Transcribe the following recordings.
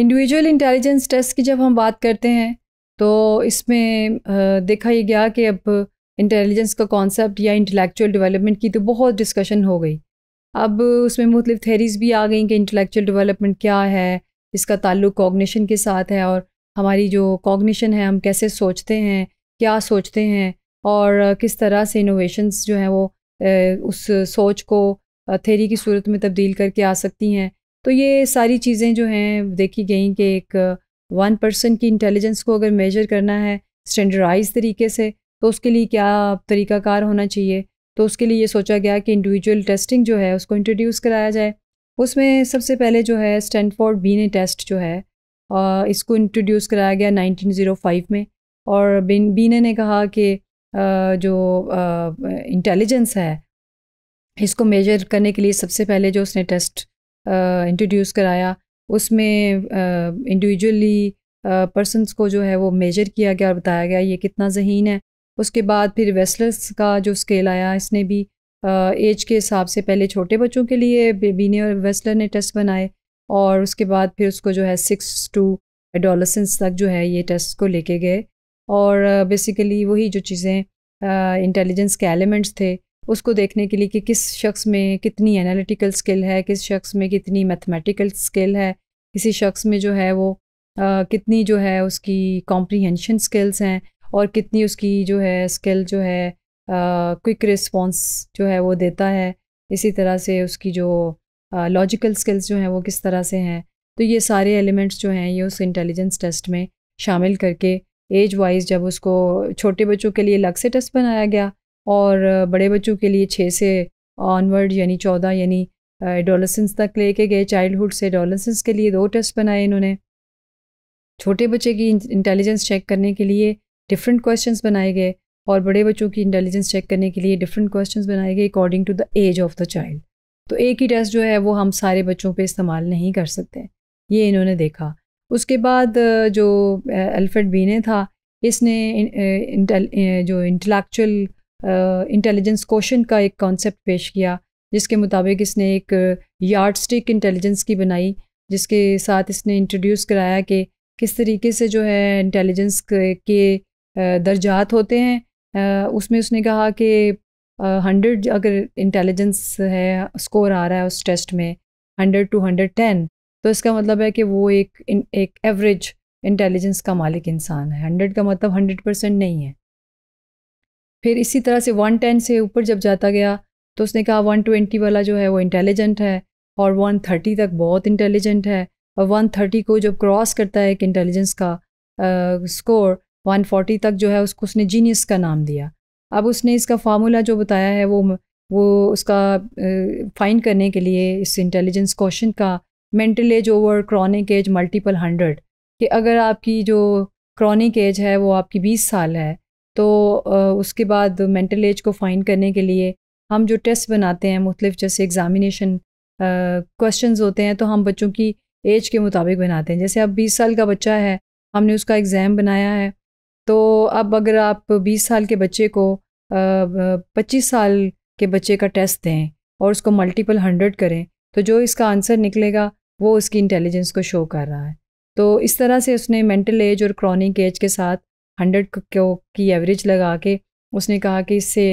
individual intelligence test की जब हम बात करते हैं तो इसमें देखा ही गया कि अब इंटेलिजेंस का कॉन्सेप्ट या इंटेलेक्चुअल डेवलपमेंट की तो बहुत डिस्कशन हो गई अब उसमें मुख्तलिफ थेरीज भी आ गई कि इंटेलेक्चुअल डेवलपमेंट क्या है इसका ताल्लुक कॉग्निशन के साथ है और हमारी जो कॉग्निशन है हम कैसे सोचते हैं क्या सोचते हैं और किस तरह से इनोवेशंस जो हैं वो उस सोच को थेरी की सूरत में तब्दील करके आ सकती हैं तो ये सारी चीज़ें जो हैं देखी गई कि एक वन पर्सन की इंटेलिजेंस को अगर मेजर करना है स्टैंडर्डाइज तरीके से तो उसके लिए क्या तरीकाकार होना चाहिए तो उसके लिए ये सोचा गया कि इंडिविजुअल टेस्टिंग जो है उसको इंट्रोड्यूस कराया जाए उसमें सबसे पहले जो है स्टैंडफोर्ड बीने टेस्ट जो है इसको इंट्रोड्यूस कराया गया 1905 में और बिन बीने ने कहा कि जो इंटेलिजेंस है इसको मेजर करने के लिए सबसे पहले जो उसने टेस्ट इंट्रोड्यूस कराया उसमें इंडिविजुअली पर्सनस को जो है वो मेजर किया गया और बताया गया ये कितना जहीन है उसके बाद फिर वेस्लर्स का जो स्केल आया इसने भी एज के हिसाब से पहले छोटे बच्चों के लिए बीने और वेस्लर ने टेस्ट बनाए और उसके बाद फिर उसको जो है सिक्स टू एडोलसेंस तक जो है ये टेस्ट को लेके गए और बेसिकली वही जो चीज़ें इंटेलिजेंस के एलिमेंट्स थे उसको देखने के लिए कि किस शख्स में कितनी एनालिटिकल स्किल है किस शख्स में कितनी मैथमेटिकल स्किल है किसी शख्स में जो है वो आ, कितनी जो है उसकी कॉम्प्रीहेंशन स्किल्स हैं और कितनी उसकी जो है स्किल जो है क्विक रिस्पॉन्स जो है वो देता है इसी तरह से उसकी जो लॉजिकल स्किल्स जो हैं वो किस तरह से हैं तो ये सारे एलिमेंट्स जो हैं ये उस इंटेलिजेंस टेस्ट में शामिल करके एज वाइज जब उसको छोटे बच्चों के लिए अलग से टेस्ट बनाया गया और बड़े बच्चों के लिए छः से ऑनवर्ड यानी चौदह यानी एडोलसेंस तक लेके गए चाइल्डहुड से एडोलसेंस के लिए दो टेस्ट बनाए इन्होंने छोटे बच्चे की इंटेलिजेंस चेक करने के लिए डिफरेंट क्वेश्चंस बनाए गए और बड़े बच्चों की इंटेलिजेंस चेक करने के लिए डिफरेंट क्वेश्चंस बनाए गए according to the age of the child तो एक ही टेस्ट जो है वो हम सारे बच्चों पे इस्तेमाल नहीं कर सकते ये इन्होंने देखा उसके बाद जो अल्फ्रेड बीने था इसने जो इंटलेक्चुअल इंटेलिजेंस क्वेश्चन का एक कॉन्सेप्ट पेश किया जिसके मुताबिक इसने एक यार्ड स्टिक इंटेलिजेंस की बनाई जिसके साथ इसने इंट्रोड्यूस कराया कि किस तरीके से जो है इंटेलिजेंस के दर्जात होते हैं उसमें उसने कहा कि हंड्रेड अगर इंटेलिजेंस है स्कोर आ रहा है उस टेस्ट में हंड्रेड टू हंड्रेड टेन तो इसका मतलब है कि वो एक एक एवरेज इंटेलिजेंस का मालिक इंसान है हंड्रेड का मतलब हंड्रेड परसेंट नहीं है फिर इसी तरह से 110 से ऊपर जब जाता गया तो उसने कहा 120 वाला जो है वो इंटेलिजेंट है और 130 तक बहुत इंटेलिजेंट है और 130 को जब क्रॉस करता है एक इंटेलिजेंस का स्कोर uh, 140 तक जो है उसको उसने जीनियस का नाम दिया अब उसने इसका फार्मूला जो बताया है वो वो उसका फाइंड uh, करने के लिए इस इंटेलिजेंस क्वेश्चन का mental age over chronic age multiple hundred कि अगर आपकी जो क्रॉनिक एज है वो आपकी 20 साल है तो उसके बाद मेंटल एज को फाइंड करने के लिए हम जो टेस्ट बनाते हैं मुख्तलिफ जैसे एग्ज़ामिनेशन क्वेश्चंस होते हैं तो हम बच्चों की एज के मुताबिक बनाते हैं जैसे अब 20 साल का बच्चा है हमने उसका एग्ज़ाम बनाया है तो अब अगर आप 20 साल के बच्चे को पच्चीस साल के बच्चे का टेस्ट दें और उसको मल्टीपल हंड्रेड करें तो जो इसका आंसर निकलेगा वो उसकी इंटेलिजेंस को शो कर रहा है तो इस तरह से उसने मेंटल एज और क्रॉनिक एज के साथ हंड्रेड को की एवरेज लगा के उसने कहा कि इससे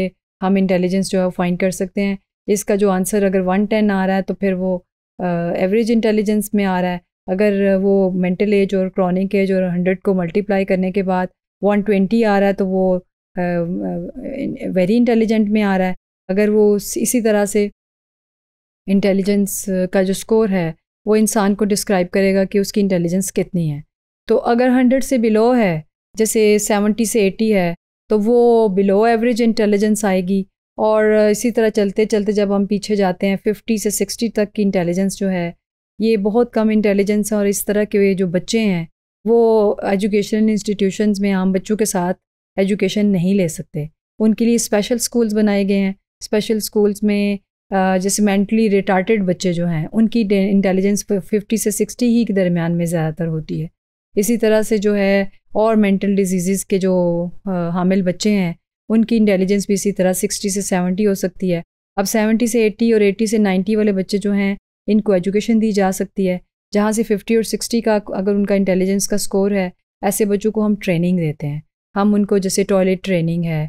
हम इंटेलिजेंस जो है फाइंड कर सकते हैं इसका जो आंसर अगर वन टेन आ रहा है तो फिर वो एवरेज इंटेलिजेंस में आ रहा है अगर वो मेंटल एज और क्रॉनिक एज और हंड्रेड को मल्टीप्लाई करने के बाद वन ट्वेंटी आ रहा है तो वो वेरी इंटेलिजेंट में आ रहा है अगर वो इसी तरह से इंटेलिजेंस का जो स्कोर है वो इंसान को डिस्क्राइब करेगा कि उसकी इंटेलिजेंस कितनी है तो अगर हंड्रेड से बिलो है जैसे सेवेंटी से एटी है तो वो बिलो एवरेज इंटेलिजेंस आएगी और इसी तरह चलते चलते जब हम पीछे जाते हैं फिफ्टी से सिक्सटी तक की इंटेलिजेंस जो है ये बहुत कम इंटेलिजेंस है और इस तरह के जो बच्चे हैं वो एजुकेशन इंस्टीट्यूशंस में आम बच्चों के साथ एजुकेशन नहीं ले सकते उनके लिए स्पेशल स्कूल्स बनाए गए हैं स्पेशल स्कूल्स में जैसे मेंटली रिटार्टेड बच्चे जो हैं उनकी इंटेलिजेंस फिफ्टी से सिक्सटी ही के दरमियान में ज़्यादातर होती है इसी तरह से जो है और मेंटल डिजीज़ के जो हामिल बच्चे हैं उनकी इंटेलिजेंस भी इसी तरह सिक्सटी से सेवेंटी हो सकती है अब सेवेंटी से एट्टी और एट्टी से नाइन्टी वाले बच्चे जो हैं इनको एजुकेशन दी जा सकती है जहाँ से फिफ्टी और सिक्सटी का अगर उनका इंटेलिजेंस का स्कोर है ऐसे बच्चों को हम ट्रेनिंग देते हैं हम उनको जैसे टॉयलेट ट्रेनिंग है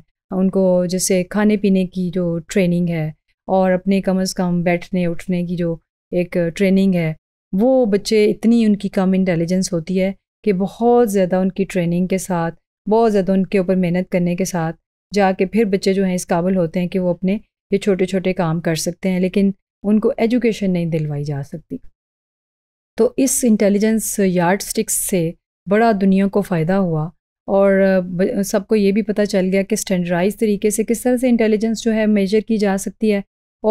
उनको जैसे खाने पीने की जो ट्रेनिंग है और अपने कम अज़ कम बैठने उठने की जो एक ट्रेनिंग है वो बच्चे इतनी उनकी कम इंटेलिजेंस होती है कि बहुत ज़्यादा उनकी ट्रेनिंग के साथ बहुत ज़्यादा उनके ऊपर मेहनत करने के साथ जाके फिर बच्चे जो हैं इस काबिल होते हैं कि वो अपने ये छोटे छोटे काम कर सकते हैं लेकिन उनको एजुकेशन नहीं दिलवाई जा सकती तो इस इंटेलिजेंस यार्ड स्टिक्स से बड़ा दुनिया को फ़ायदा हुआ और सबको ये भी पता चल गया कि स्टैंडर्डाइज तरीके से किस तरह से इंटेलिजेंस जो है मेजर की जा सकती है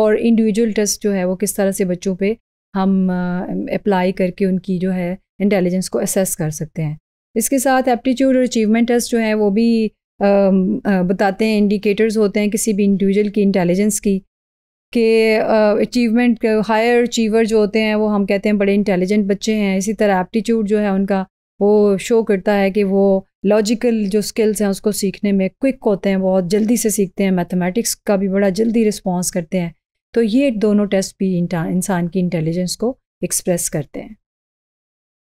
और इंडिविजुअल टेस्ट जो है वो किस तरह से बच्चों पे हम अप्लाई करके उनकी जो है इंटेलिजेंस को असेस कर सकते हैं इसके साथ एप्टीट्यूड और अचीवमेंट टेस्ट जो है वो भी आ, आ, बताते हैं इंडिकेटर्स होते हैं किसी भी इंडिविजुअल की इंटेलिजेंस की कि अचीवमेंट हायर अचीवर जो होते हैं वो हम कहते हैं बड़े इंटेलिजेंट बच्चे हैं इसी तरह एप्टीट्यूड जो है उनका वो शो करता है कि वो लॉजिकल जो स्किल्स हैं उसको सीखने में क्विक होते हैं बहुत जल्दी से सीखते हैं मैथमेटिक्स का भी बड़ा जल्दी रिस्पॉन्स करते हैं तो ये दोनों टेस्ट भी इंसान की इंटेलिजेंस को एक्सप्रेस करते हैं